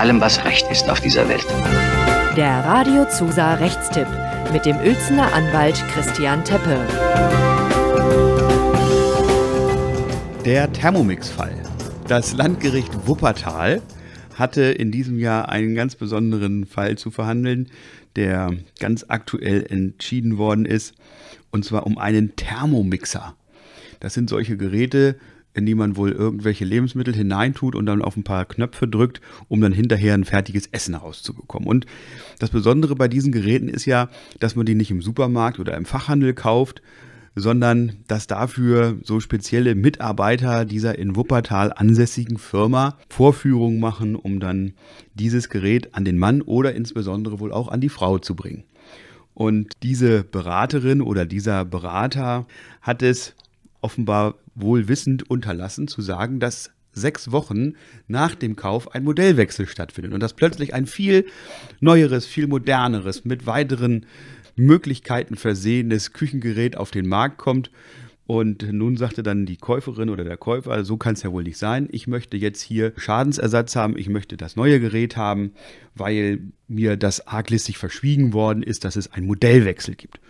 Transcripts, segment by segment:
allem, was recht ist auf dieser Welt. Der Radio Zusa Rechtstipp mit dem Uelzener Anwalt Christian Teppe. Der Thermomix-Fall. Das Landgericht Wuppertal hatte in diesem Jahr einen ganz besonderen Fall zu verhandeln, der ganz aktuell entschieden worden ist, und zwar um einen Thermomixer. Das sind solche Geräte, in die man wohl irgendwelche Lebensmittel hineintut und dann auf ein paar Knöpfe drückt, um dann hinterher ein fertiges Essen rauszubekommen. Und das Besondere bei diesen Geräten ist ja, dass man die nicht im Supermarkt oder im Fachhandel kauft, sondern dass dafür so spezielle Mitarbeiter dieser in Wuppertal ansässigen Firma Vorführungen machen, um dann dieses Gerät an den Mann oder insbesondere wohl auch an die Frau zu bringen. Und diese Beraterin oder dieser Berater hat es offenbar wohlwissend unterlassen zu sagen, dass sechs Wochen nach dem Kauf ein Modellwechsel stattfindet und dass plötzlich ein viel neueres, viel moderneres, mit weiteren Möglichkeiten versehenes Küchengerät auf den Markt kommt. Und nun sagte dann die Käuferin oder der Käufer, so kann es ja wohl nicht sein. Ich möchte jetzt hier Schadensersatz haben, ich möchte das neue Gerät haben, weil mir das arglistig verschwiegen worden ist, dass es einen Modellwechsel gibt.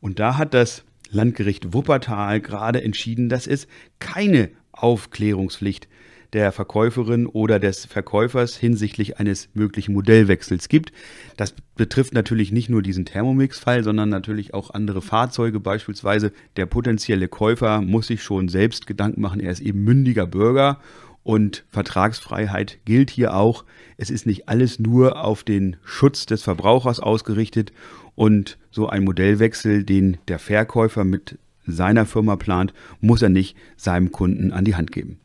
Und da hat das Landgericht Wuppertal gerade entschieden, dass es keine Aufklärungspflicht der Verkäuferin oder des Verkäufers hinsichtlich eines möglichen Modellwechsels gibt. Das betrifft natürlich nicht nur diesen Thermomix-Fall, sondern natürlich auch andere Fahrzeuge. Beispielsweise der potenzielle Käufer muss sich schon selbst Gedanken machen, er ist eben mündiger Bürger und Vertragsfreiheit gilt hier auch. Es ist nicht alles nur auf den Schutz des Verbrauchers ausgerichtet und so ein Modellwechsel, den der Verkäufer mit seiner Firma plant, muss er nicht seinem Kunden an die Hand geben.